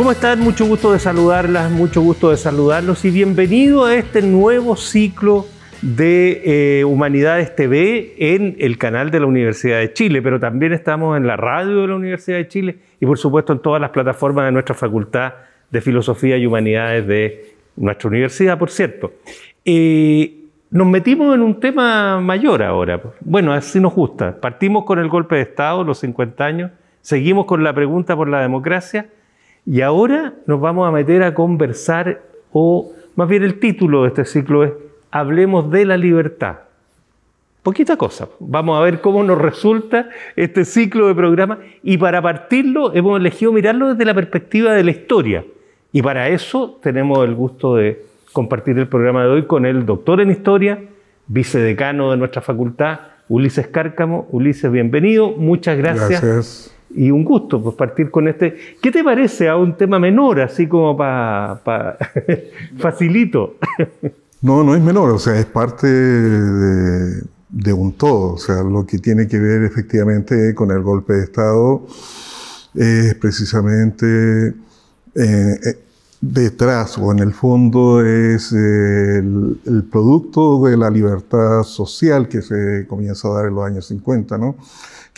¿Cómo están? Mucho gusto de saludarlas, mucho gusto de saludarlos y bienvenido a este nuevo ciclo de eh, Humanidades TV en el canal de la Universidad de Chile, pero también estamos en la radio de la Universidad de Chile y por supuesto en todas las plataformas de nuestra Facultad de Filosofía y Humanidades de nuestra universidad, por cierto. Eh, nos metimos en un tema mayor ahora. Bueno, así nos gusta. Partimos con el golpe de Estado, los 50 años, seguimos con la pregunta por la democracia y ahora nos vamos a meter a conversar, o más bien el título de este ciclo es Hablemos de la libertad. Poquita cosa. Vamos a ver cómo nos resulta este ciclo de programa. Y para partirlo, hemos elegido mirarlo desde la perspectiva de la historia. Y para eso tenemos el gusto de compartir el programa de hoy con el doctor en historia, vicedecano de nuestra facultad, Ulises Cárcamo. Ulises, bienvenido. Muchas gracias. gracias y un gusto pues, partir con este. ¿Qué te parece a un tema menor, así como para facilito? no, no es menor, o sea, es parte de, un todo, o sea, lo que tiene que ver efectivamente con el golpe de Estado es precisamente eh, eh, detrás o en el fondo es eh, el, el, producto de la libertad social que se comienza a dar en los años 50, ¿no?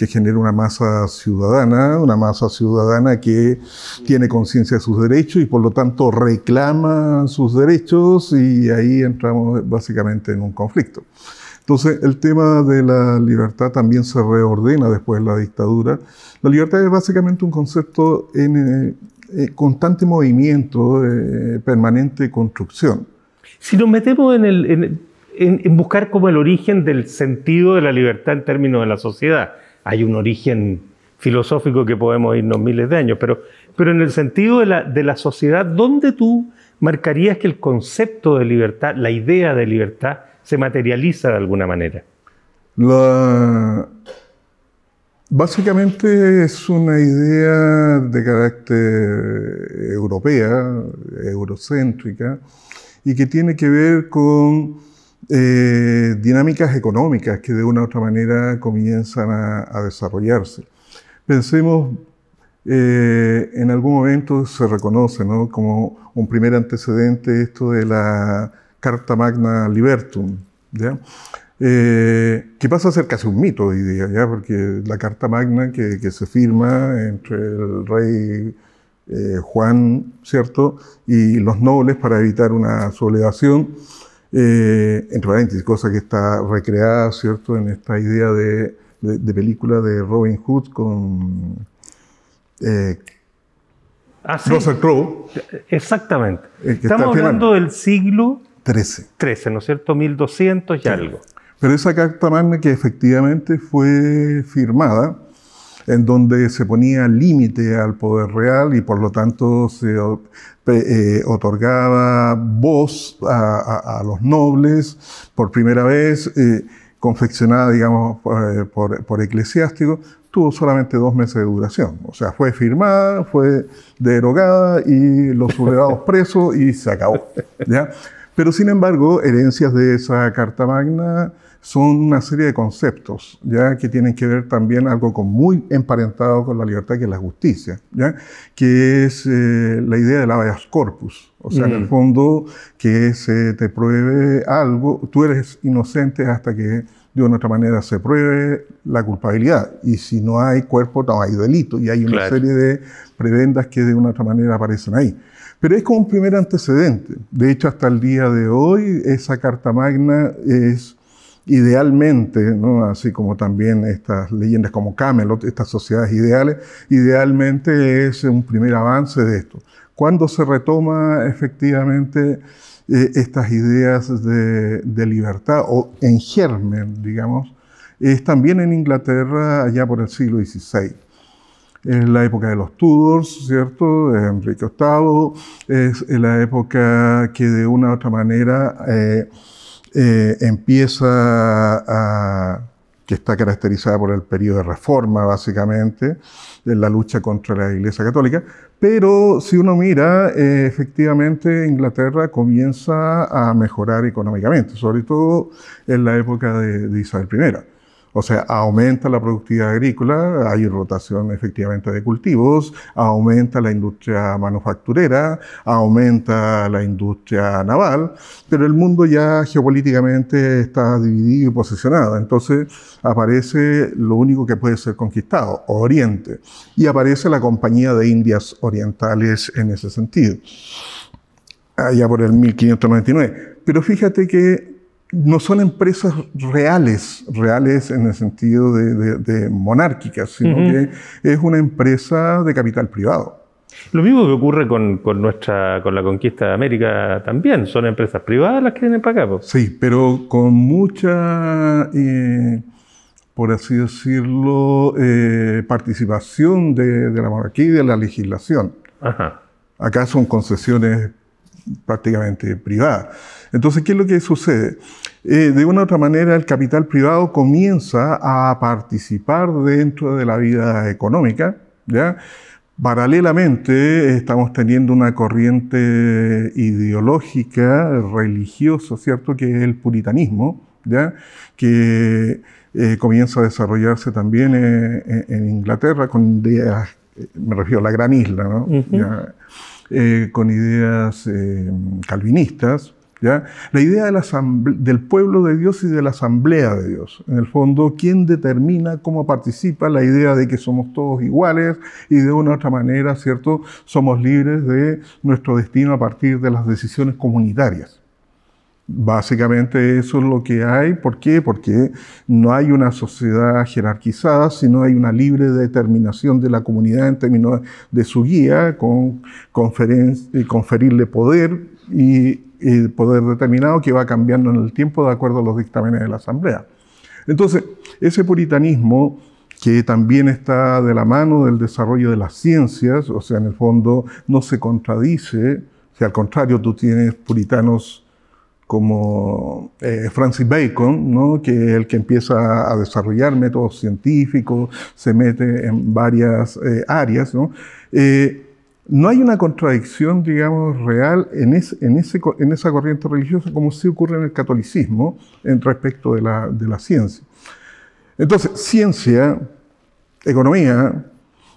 que genera una masa ciudadana, una masa ciudadana que tiene conciencia de sus derechos y por lo tanto reclama sus derechos y ahí entramos básicamente en un conflicto. Entonces, el tema de la libertad también se reordena después de la dictadura. La libertad es básicamente un concepto en eh, eh, constante movimiento, eh, permanente construcción. Si nos metemos en, en, en, buscar como el origen del sentido de la libertad en términos de la sociedad, hay un origen filosófico que podemos irnos miles de años, pero, pero en el sentido de la, de la sociedad, ¿dónde tú marcarías que el concepto de libertad, la idea de libertad, se materializa de alguna manera? Básicamente es una idea de carácter europea, eurocéntrica, y que tiene que ver con eh, dinámicas económicas que de una u otra manera comienzan a, desarrollarse. Pensemos, eh, en algún momento se reconoce como un primer antecedente esto de la Carta Magna Libertum, ¿ya? Eh, que pasa a ser casi un mito hoy día, ¿ya? porque la Carta Magna que, se firma entre el rey Juan ¿cierto? y los nobles para evitar una sublevación, eh, entre paréntesis, cosa que está recreada, ¿cierto?, en esta idea de, película de Robin Hood con eh, ah, Russell Crowe. Exactamente. Eh, Estamos hablando del siglo XIII. XIII, ¿no es cierto? 1200 y algo. Pero esa carta magna que efectivamente fue firmada, en donde se ponía límite al poder real y por lo tanto se eh, otorgaba voz a, los nobles por primera vez, eh, confeccionada, digamos, por, eh, eclesiásticos, tuvo solamente dos meses de duración. O sea, fue firmada, fue derogada y los sublevados presos y se acabó. ¿ya? Pero sin embargo, herencias de esa Carta Magna son una serie de conceptos, ya que tienen que ver también algo con muy emparentado con la libertad, que es la justicia, ya que es eh, la idea del habeas corpus, o sea, en el mm. fondo que se te pruebe algo, tú eres inocente hasta que de una otra manera se pruebe la culpabilidad. Y si no hay cuerpo, no hay delito. Y hay una serie de prebendas que de una otra manera aparecen ahí. Pero es como un primer antecedente. De hecho, hasta el día de hoy, esa Carta Magna es idealmente, así como también estas leyendas como Camelot, estas sociedades ideales, idealmente es un primer avance de esto. Cuando se retoma efectivamente eh, estas ideas de, libertad o en germen, digamos, es también en Inglaterra allá por el siglo XVI. En la época de los Tudors, ¿cierto? Enrique VIII, es la época que de una u otra manera... Eh, eh, empieza a que está caracterizada por el periodo de reforma, básicamente, en la lucha contra la Iglesia Católica. Pero si uno mira, eh, efectivamente Inglaterra comienza a mejorar económicamente, sobre todo en la época de, de Isabel I. O sea, aumenta la productividad agrícola, hay rotación efectivamente de cultivos, aumenta la industria manufacturera, aumenta la industria naval, pero el mundo ya geopolíticamente está dividido y posicionado. Entonces aparece lo único que puede ser conquistado, Oriente, y aparece la Compañía de Indias Orientales en ese sentido, allá por el 1599. Pero fíjate que no son empresas reales, reales en el sentido de, monárquicas, sino que es una empresa de capital privado. Lo mismo que ocurre con, nuestra, con la conquista de América también. Son empresas privadas las que tienen para acá. Sí, pero con mucha, eh, por así decirlo, eh, participación de, la monarquía y de la legislación. Acá son concesiones prácticamente privada. Entonces, ¿qué es lo que sucede? Eh, de una u otra manera, el capital privado comienza a participar dentro de la vida económica, ¿ya? Paralelamente estamos teniendo una corriente ideológica, religiosa, ¿cierto?, que es el puritanismo, ¿ya? que eh, comienza a desarrollarse también eh, en, Inglaterra, con me refiero a la gran isla, ¿no? Eh, con ideas eh, calvinistas. ¿ya? La idea del pueblo de Dios y de la asamblea de Dios. En el fondo, ¿quién determina cómo participa? La idea de que somos todos iguales y de una u otra manera, ¿cierto? Somos libres de nuestro destino a partir de las decisiones comunitarias. Básicamente eso es lo que hay. ¿Por qué? Porque no hay una sociedad jerarquizada, sino hay una libre determinación de la comunidad en términos de su guía, con eh, conferirle poder y, eh, poder determinado que va cambiando en el tiempo de acuerdo a los dictámenes de la Asamblea. Entonces, ese puritanismo que también está de la mano del desarrollo de las ciencias, o sea, en el fondo no se contradice, si al contrario, tú tienes puritanos como eh, Francis Bacon, ¿no? que es el que empieza a desarrollar métodos científicos, se mete en varias eh, áreas. Eh, ¿no? hay una contradicción, digamos, real en, en, ese, en, esa corriente religiosa como sí ocurre en el catolicismo en respecto de la ciencia. Entonces, ciencia, economía,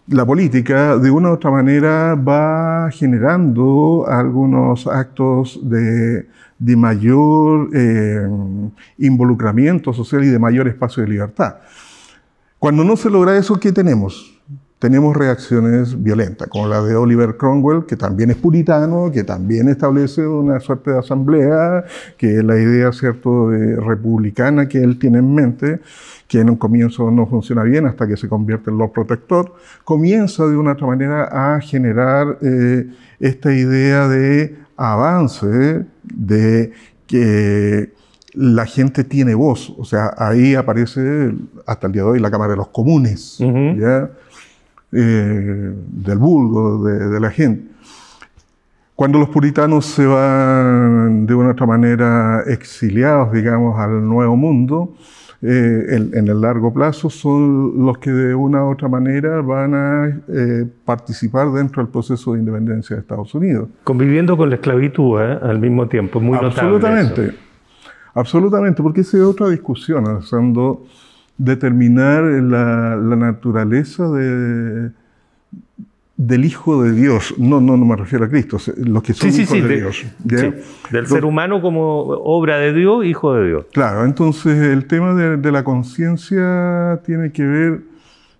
la política de una u otra manera va generando algunos actos de de mayor eh, involucramiento social y de mayor espacio de libertad. Cuando no se logra eso, ¿qué tenemos? tenemos reacciones violentas, como la de Oliver Cromwell, que también es puritano, que también establece una suerte de asamblea, que es la idea cierto, de republicana que él tiene en mente, que en un comienzo no funciona bien hasta que se convierte en Lord Protector, comienza de una otra manera a generar eh, esta idea de avance, de que la gente tiene voz. O sea, ahí aparece hasta el día de hoy la Cámara de los Comunes. ¿ya? Eh, del vulgo, de, la gente. Cuando los puritanos se van de una otra manera exiliados, digamos, al nuevo mundo, eh, en, el largo plazo son los que de una u otra manera van a eh, participar dentro del proceso de independencia de Estados Unidos. Conviviendo con la esclavitud al mismo tiempo, muy Absolutamente. Notable Absolutamente, porque esa es otra discusión, alzando determinar la, naturaleza de, del Hijo de Dios. No, no, me refiero a Cristo, lo que son de, Dios. del ser humano como obra de Dios, hijo de Dios. Claro, entonces el tema de, la conciencia tiene que ver...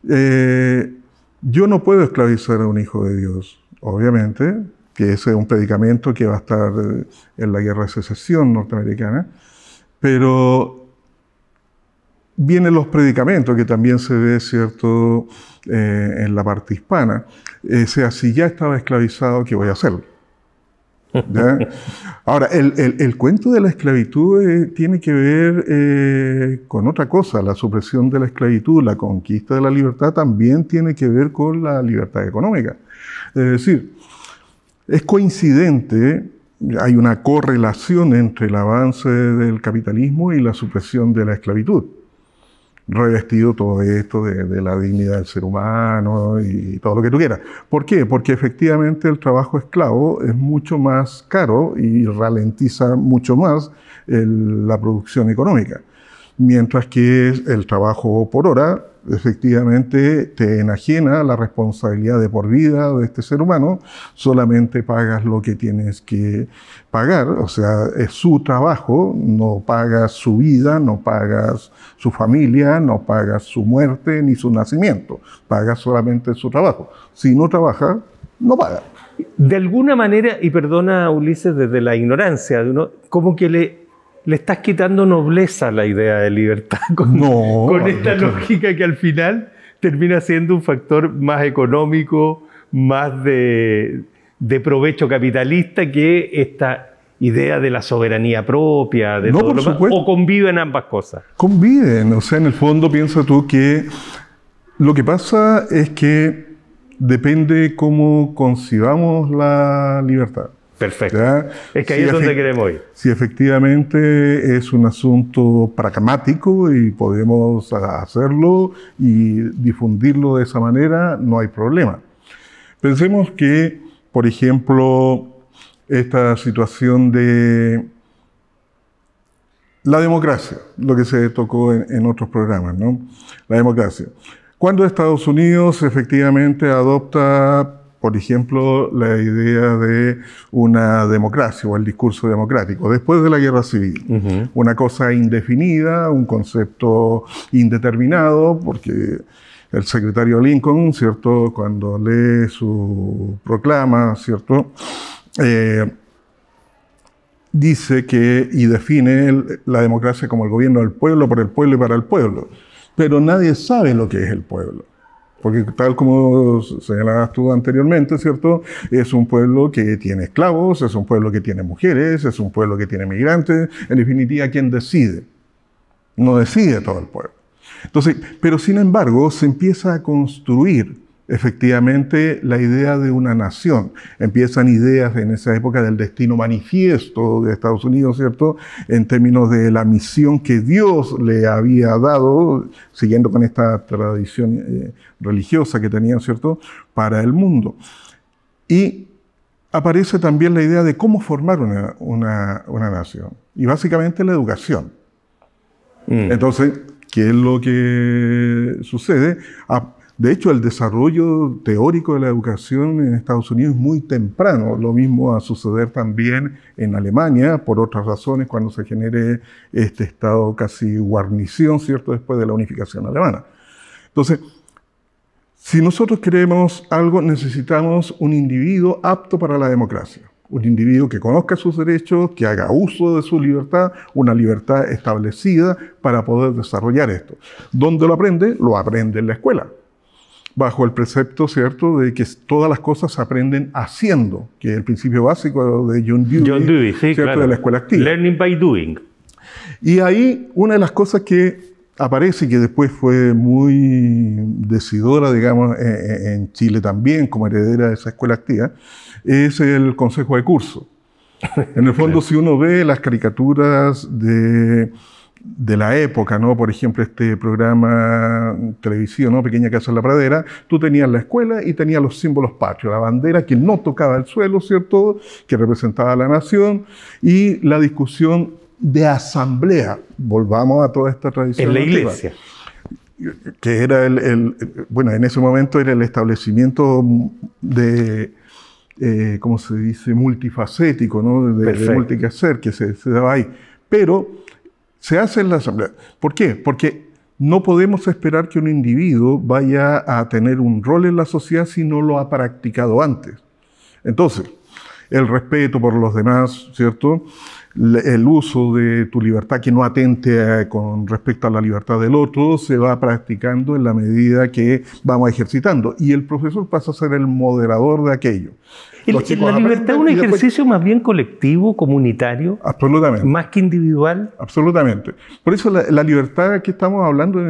Eh, yo no puedo esclavizar a un hijo de Dios, obviamente, que ese es un predicamento que va a estar eh, en la guerra de secesión norteamericana, pero vienen los predicamentos, que también se ve, ¿cierto?, eh, en la parte hispana. Eh, sea, si ya estaba esclavizado, ¿qué voy a hacer? Ahora, el, el, cuento de la esclavitud eh, tiene que ver eh, con otra cosa. La supresión de la esclavitud, la conquista de la libertad, también tiene que ver con la libertad económica. Es decir, es coincidente hay una correlación entre el avance del capitalismo y la supresión de la esclavitud revestido todo esto de, la dignidad del ser humano y todo lo que tú quieras. ¿Por qué? Porque efectivamente el trabajo esclavo es mucho más caro y ralentiza mucho más la producción económica mientras que el trabajo por hora efectivamente te enajena la responsabilidad de por vida de este ser humano, solamente pagas lo que tienes que pagar, o sea, es su trabajo, no pagas su vida, no pagas su familia, no pagas su muerte ni su nacimiento, pagas solamente su trabajo. Si no trabaja, no paga. De alguna manera, y perdona Ulises desde la ignorancia, de uno, como que le le estás quitando nobleza a la idea de libertad con, esta lógica que al final termina siendo un factor más económico, más de, provecho capitalista que esta idea de la soberanía propia, de no, por supuesto. o conviven ambas cosas. Conviven, o sea, en el fondo piensa tú que lo que pasa es que depende cómo concibamos la libertad. Perfecto. Es que ahí es donde queremos ir. Si efectivamente es un asunto pragmático y podemos hacerlo y difundirlo de esa manera, no hay problema. Pensemos que, por ejemplo, esta situación de la democracia, lo que se tocó en, en otros programas, ¿no? La democracia. Cuando Estados Unidos efectivamente adopta por ejemplo, la idea de una democracia o el discurso democrático, después de la guerra civil. Una cosa indefinida, un concepto indeterminado, porque el secretario Lincoln, ¿cierto? Cuando lee su proclama, ¿cierto? Eh, dice que y define la democracia como el gobierno del pueblo, por el pueblo y para el pueblo. Pero nadie sabe lo que es el pueblo. Porque tal como señalabas tú anteriormente, ¿cierto? Es un pueblo que tiene esclavos, es un pueblo que tiene mujeres, es un pueblo que tiene migrantes. En definitiva, ¿quién decide? No decide todo el pueblo. Entonces, pero sin embargo, se empieza a construir efectivamente la idea de una nación. Empiezan ideas en esa época del destino manifiesto de Estados Unidos, ¿cierto? En términos de la misión que Dios le había dado, siguiendo con esta tradición eh, religiosa que tenían, ¿cierto? Para el mundo. Y aparece también la idea de cómo formar una, nación. Y básicamente la educación. Mm. Entonces, ¿qué es lo que sucede? Ah, de hecho, el desarrollo teórico de la educación en Estados Unidos es muy temprano. Lo mismo va a suceder también en Alemania, por otras razones, cuando se genere este estado casi guarnición, ¿cierto?, después de la unificación alemana. Entonces, si nosotros queremos algo, necesitamos un individuo apto para la democracia. Un individuo que conozca sus derechos, que haga uso de su libertad, una libertad establecida para poder desarrollar esto. ¿Dónde lo aprende? Lo aprende en la escuela bajo el precepto, ¿cierto?, de que todas las cosas se aprenden haciendo, que es el principio básico de John Dewey, ¿cierto? de la escuela activa. Learning by doing. Y ahí una de las cosas que aparece y que después fue muy decidora, digamos, e, e, en Chile también, como heredera de esa escuela activa, es el consejo de curso. En el fondo, si uno ve las caricaturas de de la época, ¿no? Por ejemplo, este programa televisivo, ¿no? Pequeña Casa en la Pradera, tú tenías la escuela y tenías los símbolos patrios, la bandera que no tocaba el suelo, ¿cierto? Que representaba a la nación y la discusión de asamblea, volvamos a toda esta tradición. En la iglesia que era el, bueno, en ese momento era el establecimiento de, eh, ¿cómo se dice?, multifacético, ¿no? De, de multicacer que se, se, daba ahí. Pero se hace en la asamblea. ¿Por qué? Porque no podemos esperar que un individuo vaya a tener un rol en la sociedad si no lo ha practicado antes. Entonces, el respeto por los demás, ¿cierto? el uso de tu libertad que no atente eh, con respecto a la libertad del otro se va practicando en la medida que vamos ejercitando. Y el profesor pasa a ser el moderador de aquello. la libertad es un ejercicio más bien colectivo, comunitario. Absolutamente. Más que individual. Absolutamente. Por eso la, libertad que estamos hablando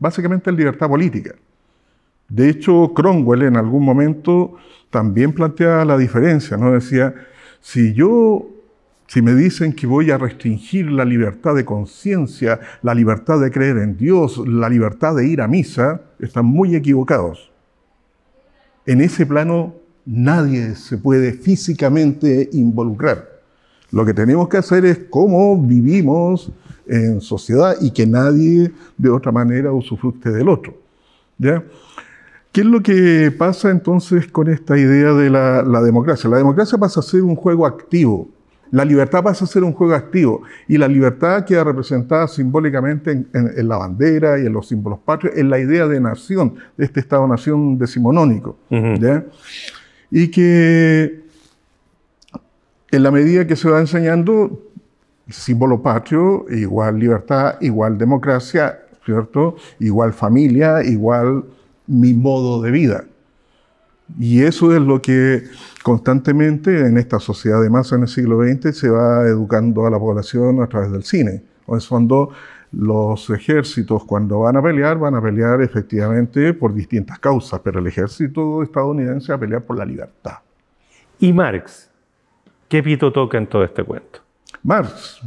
básicamente es libertad política. De hecho, Cromwell en algún momento también plantea la diferencia, ¿no? Decía, si yo si me dicen que voy a restringir la libertad de conciencia, la libertad de creer en Dios, la libertad de ir a misa, están muy equivocados. En ese plano nadie se puede físicamente involucrar. Lo que tenemos que hacer es cómo vivimos en sociedad y que nadie de otra manera usufructe del otro. ¿ya? ¿Qué es lo que pasa entonces con esta idea de la democracia? La democracia pasa a ser un juego activo la libertad pasa a ser un juego activo y la libertad queda representada simbólicamente en, la bandera y en los símbolos patrios, en la idea de nación, de este Estado-nación decimonónico. Y que en la medida que se va enseñando, símbolo patrio, igual libertad, igual democracia, ¿cierto? Igual familia, igual mi modo de vida. Y eso es lo que constantemente en esta sociedad de masa en el siglo XX se va educando a la población a través del cine. O es fondo, los ejércitos cuando van a pelear, van a pelear efectivamente por distintas causas, pero el ejército estadounidense va a pelear por la libertad. ¿Y Marx? ¿Qué pito toca en todo este cuento? Marx,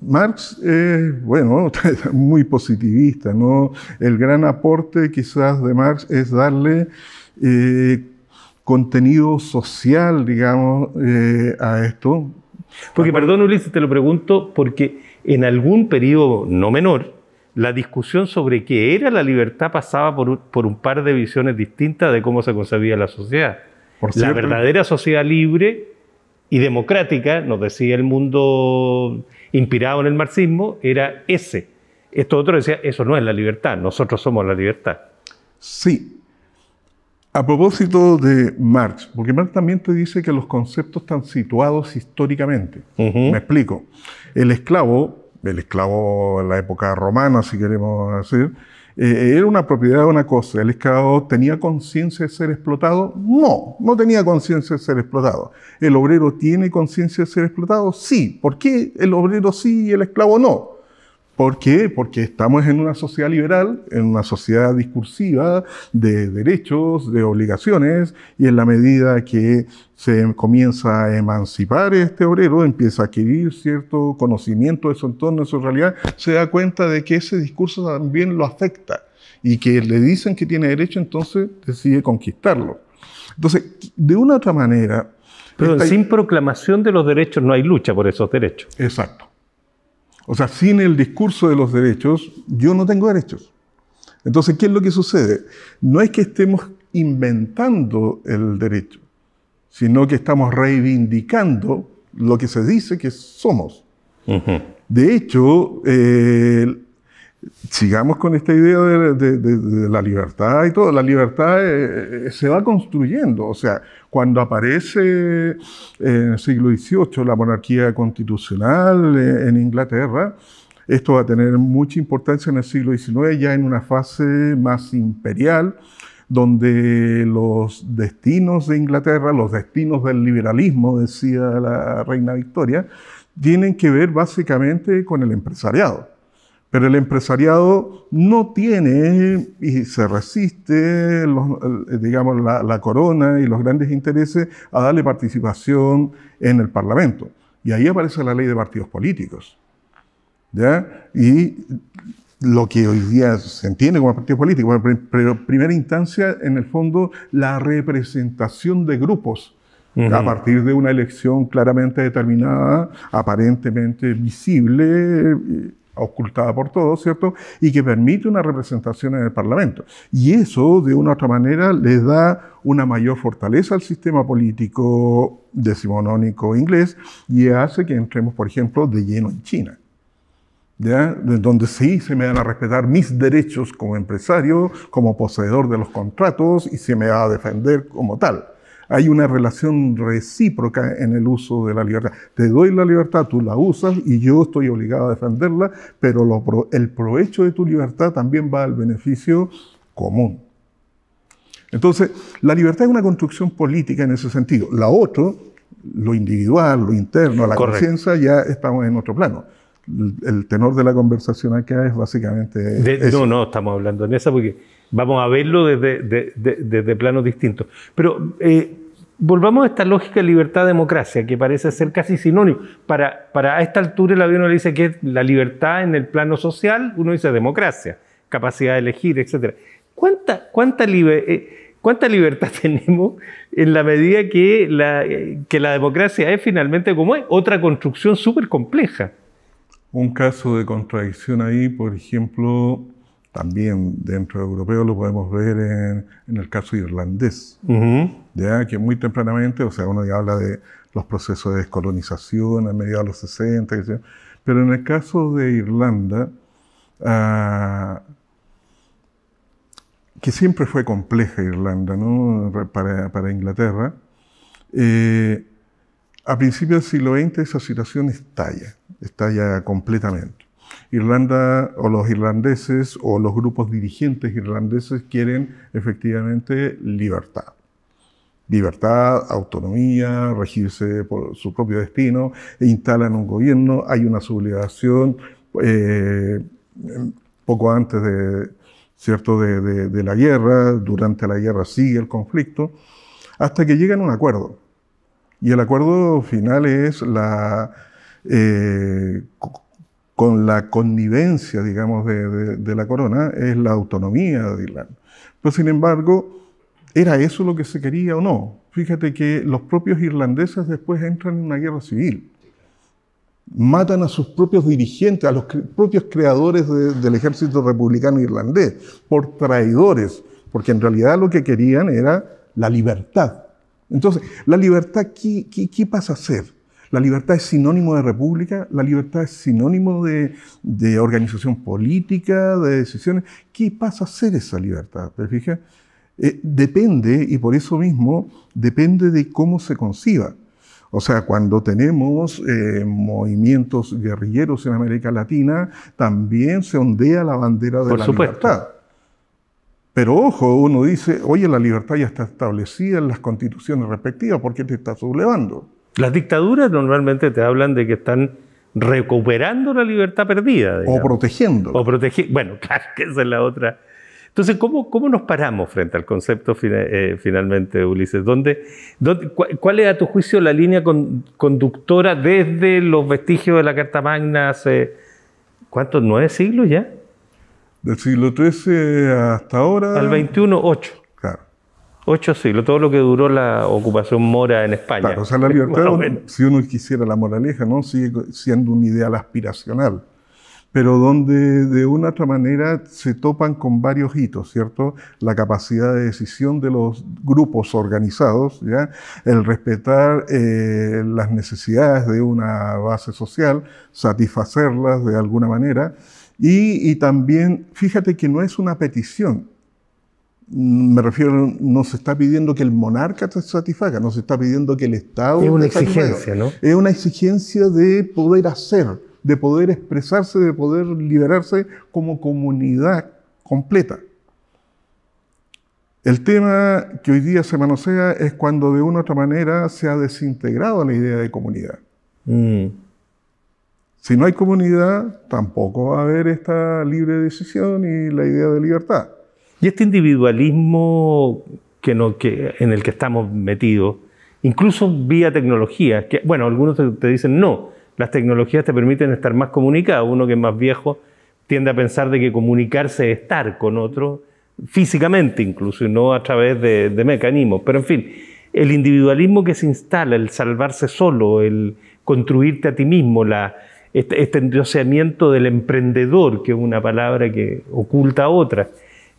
Marx es, bueno, muy positivista, ¿no? El gran aporte quizás de Marx es darle eh, contenido social, digamos, eh, a esto. Porque, perdón Ulises, te lo pregunto, porque en algún periodo no menor, la discusión sobre qué era la libertad pasaba por un, par de visiones distintas de cómo se concebía la sociedad. la verdadera sociedad libre y democrática, nos decía el mundo inspirado en el marxismo, era ese. Esto otro decía, eso no es la libertad, nosotros somos la libertad. Sí, a propósito de Marx, porque Marx también te dice que los conceptos están situados históricamente. Me explico. El esclavo, el esclavo en la época romana, si queremos decir, eh, era una propiedad de una cosa. ¿El esclavo tenía conciencia de ser explotado? No, no tenía conciencia de ser explotado. ¿El obrero tiene conciencia de ser explotado? Sí. ¿Por qué el obrero sí y el esclavo no? ¿Por qué? Porque estamos en una sociedad liberal, en una sociedad discursiva de derechos, de obligaciones, y en la medida que se comienza a emancipar este obrero, empieza a adquirir cierto conocimiento de su entorno, de su realidad, se da cuenta de que ese discurso también lo afecta y que le dicen que tiene derecho, entonces decide conquistarlo. Entonces, de una otra manera... Pero sin proclamación de los derechos no hay lucha por esos derechos. Exacto. O sea, sin el discurso de los derechos, yo no tengo derechos. Entonces, ¿qué es lo que sucede? No es que estemos inventando el derecho, sino que estamos reivindicando lo que se dice que somos. De hecho, eh, sigamos con esta idea de, la libertad y todo. La libertad eh, eh, se va construyendo. O sea, cuando aparece eh, en el siglo XVIII la monarquía constitucional en Inglaterra, esto va a tener mucha importancia en el siglo XIX, ya en una fase más imperial, donde los destinos de Inglaterra, los destinos del liberalismo, decía la reina Victoria, tienen que ver básicamente con el empresariado. Pero el empresariado no tiene y se resiste, los, eh, digamos, la, corona y los grandes intereses a darle participación en el Parlamento. Y ahí aparece la ley de partidos políticos. ¿ya? Y lo que hoy día se entiende como partido político, pero en primera instancia, en el fondo, la representación de grupos a partir de una elección claramente determinada, aparentemente visible eh, ocultada por todos, ¿cierto? Y que permite una representación en el Parlamento. Y eso, de una u otra manera, le da una mayor fortaleza al sistema político decimonónico inglés y hace que entremos, por ejemplo, de lleno en China. ¿Ya? donde sí se me van a respetar mis derechos como empresario, como poseedor de los contratos y se me va a defender como tal hay una relación recíproca en el uso de la libertad. Te doy la libertad, tú la usas y yo estoy obligado a defenderla, pero el provecho de tu libertad también va al beneficio común. Entonces, la libertad es una construcción política en ese sentido. La otra, lo individual, lo interno, la conciencia, ya estamos en otro plano. El, tenor de la conversación acá es básicamente... No, no, estamos hablando en esa porque vamos a verlo desde, desde planos distintos. Pero eh, volvamos a esta lógica de libertad-democracia, que parece ser casi sinónimo. Para, para a esta altura la uno le dice que es la libertad en el plano social, uno dice democracia, capacidad de elegir, etc. ¿Cuánta, cuánta, eh, libertad tenemos en la medida que la, eh, que la democracia es finalmente como es? Otra construcción súper compleja. Un caso de contradicción ahí, por ejemplo, también dentro europeo lo podemos ver en, el caso irlandés, ya que muy tempranamente, o sea, uno ya habla de los procesos de descolonización a mediados de los 60, pero en el caso de Irlanda, ah, que siempre fue compleja Irlanda ¿no? para, Inglaterra, eh, a principios del siglo XX esa situación estalla, estalla completamente. Irlanda o los irlandeses o los grupos dirigentes irlandeses quieren efectivamente libertad. Libertad, autonomía, regirse por su propio destino, e instalan un gobierno, hay una sublevación eh, poco antes de, ¿cierto? De, la guerra, durante la guerra sigue el conflicto, hasta que llegan a un acuerdo. Y el acuerdo final es la eh, con la connivencia, digamos, de, la corona, es la autonomía de Irlanda. Pero sin embargo, ¿era eso lo que se quería o no? Fíjate que los propios irlandeses después entran en una guerra civil. Matan a sus propios dirigentes, a los propios creadores del ejército republicano irlandés, por traidores, porque en realidad lo que querían era la libertad. Entonces, ¿la libertad qué, qué pasa a ser? La libertad es sinónimo de república, la libertad es sinónimo de, organización política, de decisiones. ¿Qué pasa a ser esa libertad? Eh, depende, y por eso mismo, depende de cómo se conciba. O sea, cuando tenemos eh, movimientos guerrilleros en América Latina, también se ondea la bandera de la libertad. Pero ojo, uno dice, oye, la libertad ya está establecida en las constituciones respectivas, ¿por qué te estás sublevando? Las dictaduras normalmente te hablan de que están recuperando la libertad perdida. O protegiendo. O bueno, claro que esa es la otra. Entonces, ¿cómo, cómo nos paramos frente al concepto eh, finalmente, Ulises? ¿Dónde, dónde, cuál es, a tu juicio, la línea conductora desde los vestigios de la Carta Magna hace, ¿cuántos? ¿Nueve siglos ya? Del siglo XIII hasta ahora. Al 21, ocho. Ocho siglos, todo lo que duró la ocupación mora en España. Claro, o sea, la libertad, si uno quisiera la moraleja, ¿no? sigue siendo un ideal aspiracional, pero donde de una otra manera se topan con varios hitos, ¿cierto? La capacidad de decisión de los grupos organizados, ¿ya? el respetar eh, las necesidades de una base social, satisfacerlas de alguna manera, y, y también, fíjate que no es una petición, me refiero, no se está pidiendo que el monarca se satisfaga, no se está pidiendo que el Estado. Es una exigencia, ¿no? Es una exigencia de poder hacer, de poder expresarse, de poder liberarse como comunidad completa. El tema que hoy día se manosea es cuando de una u otra manera se ha desintegrado la idea de comunidad. Mm. Si no hay comunidad, tampoco va a haber esta libre decisión y la idea de libertad. Y este individualismo que no, que, en el que estamos metidos, incluso vía tecnología, que, bueno, algunos te, dicen no, las tecnologías te permiten estar más comunicado, uno que es más viejo tiende a pensar de que comunicarse es estar con otro, físicamente incluso, y no a través de, mecanismos. Pero en fin, el individualismo que se instala, el salvarse solo, el construirte a ti mismo, la, este, este endoseamiento del emprendedor, que es una palabra que oculta a otra.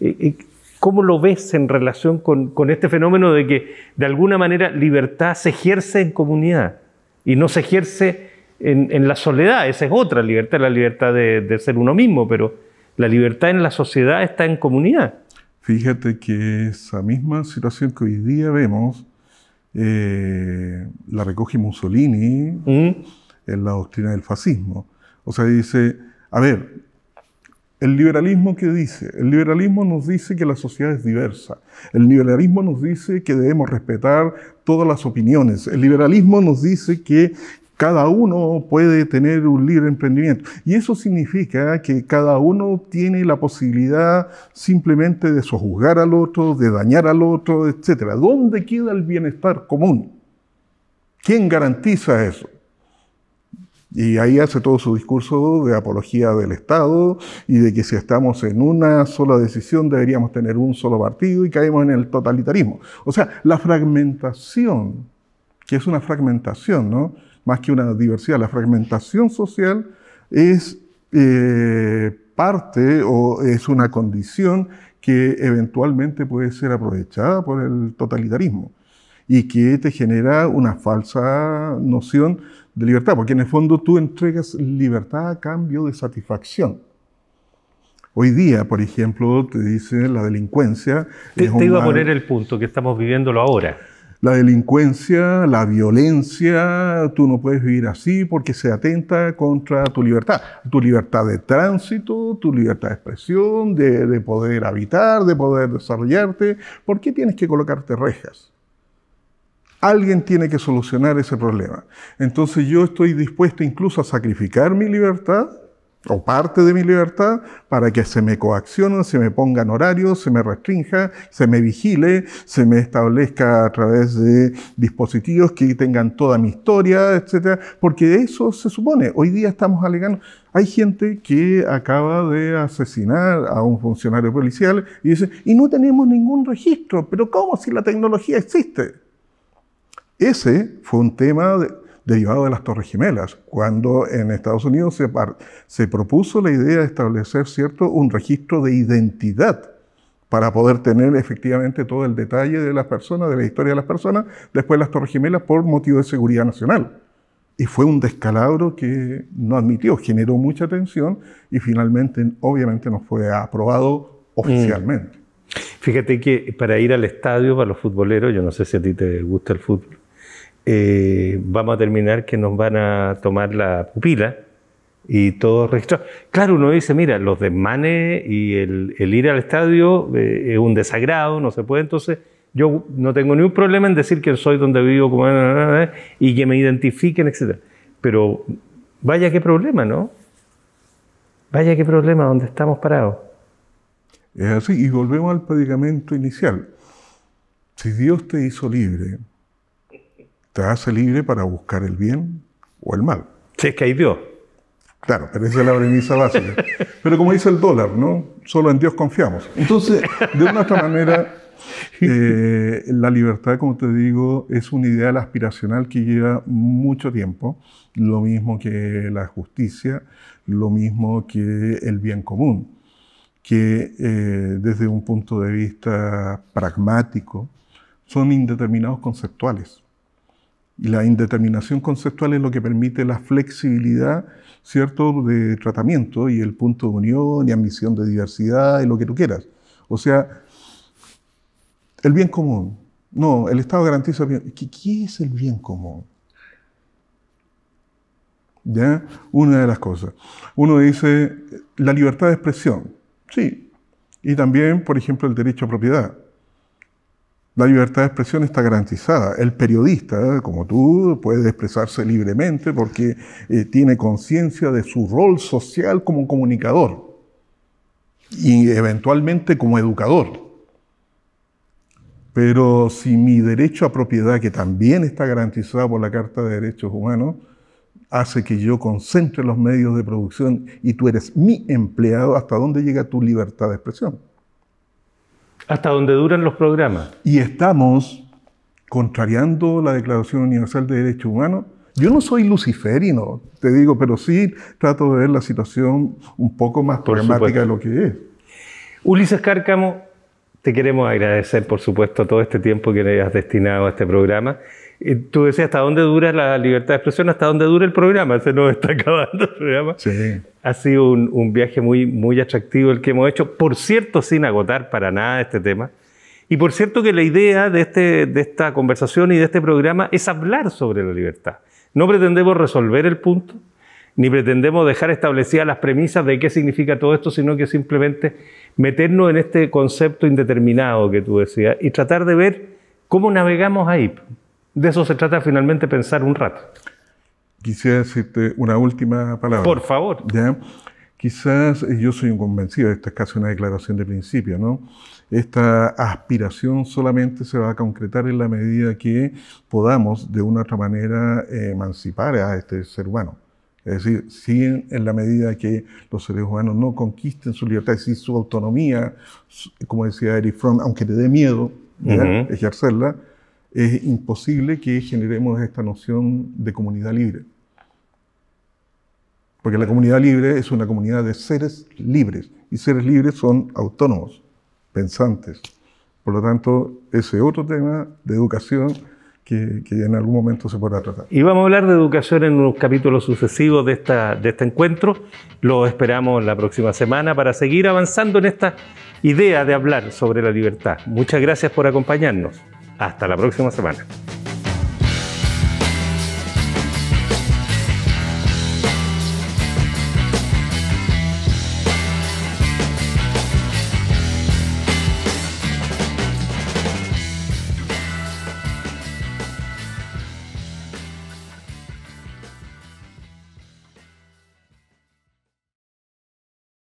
Eh, eh, ¿Cómo lo ves en relación con, este fenómeno de que de alguna manera libertad se ejerce en comunidad y no se ejerce en, la soledad? Esa es otra libertad, la libertad de, ser uno mismo, pero la libertad en la sociedad está en comunidad. Fíjate que esa misma situación que hoy día vemos eh, la recoge Mussolini mm. en la doctrina del fascismo. O sea, dice, a ver, el liberalismo qué dice, el liberalismo nos dice que la sociedad es diversa. El liberalismo nos dice que debemos respetar todas las opiniones. El liberalismo nos dice que cada uno puede tener un libre emprendimiento. Y eso significa que cada uno tiene la posibilidad simplemente de sojuzgar al otro, de dañar al otro, etc. ¿Dónde queda el bienestar común? ¿Quién garantiza eso? Y ahí hace todo su discurso de apología del Estado y de que si estamos en una sola decisión deberíamos tener un solo partido y caemos en el totalitarismo. O sea, la fragmentación, que es una fragmentación, ¿no? Más que una diversidad, la fragmentación social es eh, parte o es una condición que eventualmente puede ser aprovechada por el totalitarismo y que te genera una falsa noción de libertad, porque en el fondo tú entregas libertad a cambio de satisfacción. Hoy día, por ejemplo, te dice la delincuencia. Te, iba a poner el punto que estamos viviéndolo ahora. La delincuencia, la violencia, tú no puedes vivir así porque se atenta contra tu libertad. Tu libertad de tránsito, tu libertad de expresión, de, de poder habitar, de poder desarrollarte. ¿Por qué tienes que colocarte rejas? Alguien tiene que solucionar ese problema. Entonces yo estoy dispuesto incluso a sacrificar mi libertad o parte de mi libertad para que se me coaccionen, se me pongan horarios, se me restrinja, se me vigile, se me establezca a través de dispositivos que tengan toda mi historia, etc. porque eso se supone. Hoy día estamos alegando, hay gente que acaba de asesinar a un funcionario policial y dice, "Y no tenemos ningún registro, pero cómo si la tecnología existe?" Ese fue un tema derivado de las Torres Gemelas, cuando en Estados Unidos se, propuso la idea de establecer cierto, un registro de identidad para poder tener efectivamente todo el detalle de las personas, de la historia de las personas, después las Torres Gemelas por motivo de seguridad nacional. Y fue un descalabro que no admitió, generó mucha tensión y finalmente, obviamente, no fue aprobado mm. oficialmente. Fíjate que para ir al estadio, para los futboleros, yo no sé si a ti te gusta el fútbol, eh, vamos a terminar que nos van a tomar la pupila y todo registrado. Claro, uno dice, mira, los desmanes y el, ir al estadio eh, es un desagrado, no se puede, entonces yo no tengo ningún problema en decir quién soy, donde vivo, cómo, eh, y que me identifiquen, etc. Pero vaya qué problema, ¿no? Vaya qué problema donde estamos parados. Es así, y volvemos al predicamento inicial. Si Dios te hizo libre, te hace libre para buscar el bien o el mal. Si es que hay Dios. Claro, pero esa es la premisa básica. Pero como dice el dólar, ¿no? Solo en Dios confiamos. Entonces, de una otra manera, eh, la libertad, como te digo, es un ideal aspiracional que lleva mucho tiempo, lo mismo que la justicia, lo mismo que el bien común, que eh, desde un punto de vista pragmático son indeterminados conceptuales. Y la indeterminación conceptual es lo que permite la flexibilidad, ¿cierto?, de tratamiento y el punto de unión y admisión de diversidad y lo que tú quieras. O sea, el bien común. No, el Estado garantiza el bien. ¿Qué, qué es el bien común? ¿Ya? Una de las cosas. Uno dice la libertad de expresión. Sí. Y también, por ejemplo, el derecho a propiedad. La libertad de expresión está garantizada. El periodista, como tú, puede expresarse libremente porque eh, tiene conciencia de su rol social como comunicador y eventualmente como educador. Pero si mi derecho a propiedad, que también está garantizado por la Carta de Derechos Humanos, hace que yo concentre los medios de producción y tú eres mi empleado, ¿hasta dónde llega tu libertad de expresión? Hasta donde duran los programas. Y estamos contrariando la Declaración Universal de Derechos Humanos. Yo no soy luciferino, te digo, pero sí trato de ver la situación un poco más problemática de lo que es. Ulises Cárcamo, te queremos agradecer, por supuesto, todo este tiempo que le has destinado a este programa tú decías, ¿hasta dónde dura la libertad de expresión? ¿Hasta dónde dura el programa? Se nos está acabando el programa. Sí. Ha sido un, viaje muy, muy atractivo el que hemos hecho, por cierto, sin agotar para nada este tema. Y por cierto que la idea de, este, de esta conversación y de este programa es hablar sobre la libertad. No pretendemos resolver el punto, ni pretendemos dejar establecidas las premisas de qué significa todo esto, sino que simplemente meternos en este concepto indeterminado que tú decías y tratar de ver cómo navegamos ahí. De eso se trata finalmente pensar un rato. Quisiera decirte una última palabra. Por favor. ¿Ya? Quizás eh, yo soy un convencido, esta es casi una declaración de principio, ¿no? Esta aspiración solamente se va a concretar en la medida que podamos de una otra manera emancipar a este ser humano. Es decir, si en, la medida que los seres humanos no conquisten su libertad, es decir, su autonomía, como decía Eric Fromm, aunque le dé miedo ejercerla, es imposible que generemos esta noción de comunidad libre. Porque la comunidad libre es una comunidad de seres libres y seres libres son autónomos, pensantes. Por lo tanto, ese otro tema de educación que, en algún momento se podrá tratar. Y vamos a hablar de educación en unos capítulos sucesivos de, esta, de este encuentro. Lo esperamos la próxima semana para seguir avanzando en esta idea de hablar sobre la libertad. Muchas gracias por acompañarnos. Hasta la próxima semana.